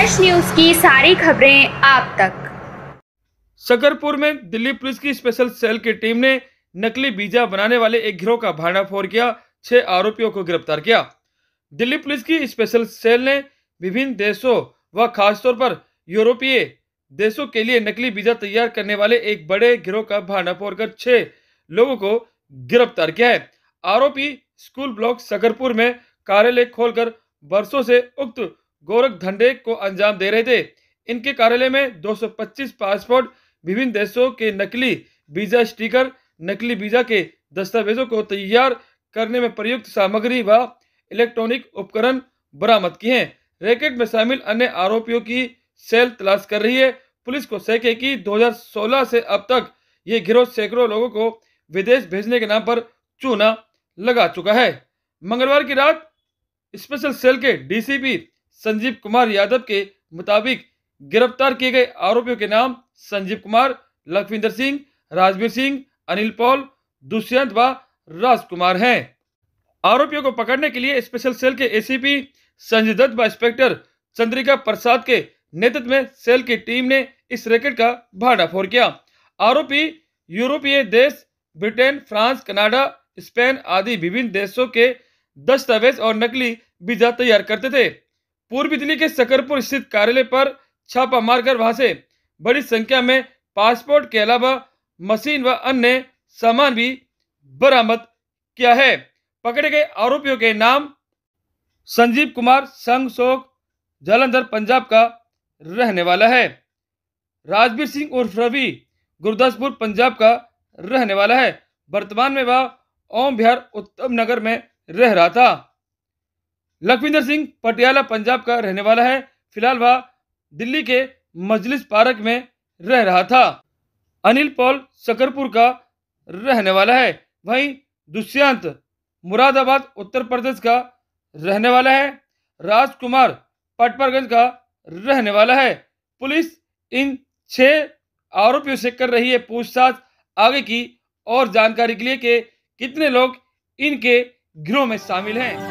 उत्कर्ष news की सारी खबरें आप तक सकरपुर में दिल्ली पुलिस की स्पेशल सेल की टीम ने नकली बीजा बनाने वाले एक गिरोह का भांडाफोड़ किया छह आरोपियों को गिरफ्तार किया दिल्ली पुलिस की स्पेशल सेल ने विभिन्न देशों व खासतौर पर यूरोपीय देशों के लिए नकली बीजा तैयार करने वाले एक बड़े गिरोह का भांडाफोड़ कर छह लोगों को गिरफ्तार किया है आरोपी स्कूल ब्लॉक सकरपुर में कार्यालय खोलकर बरसों से उक्त गोरख धंधे को अंजाम दे रहे थे इनके कार्यालय में 225 पासपोर्ट विभिन्न देशों के नकली वीजा स्टिकर नकली वीजा के दस्तावेजों को तैयार करने में प्रयुक्त सामग्री व इलेक्ट्रॉनिक उपकरण बरामद किए हैं रैकेट में शामिल अन्य आरोपियों की सेल तलाश कर रही है पुलिस को शक है की दो से अब तक ये गिरोह सैकड़ों लोगों को विदेश भेजने के नाम पर चूना लगा चुका है मंगलवार की रात स्पेशल सेल के डीसीपी संजीव कुमार यादव के मुताबिक गिरफ्तार किए गए आरोपियों के नाम संजीव कुमार लखविंदर सिंह राजवीर सिंह अनिल पॉल दुष्यंत व राजकुमार हैं आरोपियों को पकड़ने के लिए स्पेशल सेल के एसीपी संजय दत्त व इंस्पेक्टर चंद्रिका प्रसाद के नेतृत्व में सेल की टीम ने इस रैकेट का भांडाफोड़ किया आरोपी यूरोपीय देश ब्रिटेन फ्रांस कनाडा स्पेन आदि विभिन्न देशों के दस्तावेज और नकली वीजा तैयार करते थे पूर्वी दिल्ली के सकरपुर स्थित कार्यालय पर छापा मारकर वहां से बड़ी संख्या में पासपोर्ट के अलावा मशीन व अन्य सामान भी बरामद किया है पकड़े गए आरोपियों के नाम संजीव कुमार संग शोक जालंधर पंजाब का रहने वाला है राजवीर सिंह उर्फ रवि गुरदासपुर पंजाब का रहने वाला है वर्तमान में वह ओम बिहार उत्तम नगर में रह रहा था लखविंदर सिंह पटियाला पंजाब का रहने वाला है फिलहाल वह दिल्ली के मजलिस पार्क में रह रहा था अनिल पॉल शकरपुर का रहने वाला है वहीं दुष्यंत मुरादाबाद उत्तर प्रदेश का रहने वाला है राजकुमार पटपरगंज का रहने वाला है पुलिस इन छह आरोपियों से कर रही है पूछताछ आगे की और जानकारी के लिए के कितने लोग इनके गिरोह में शामिल हैं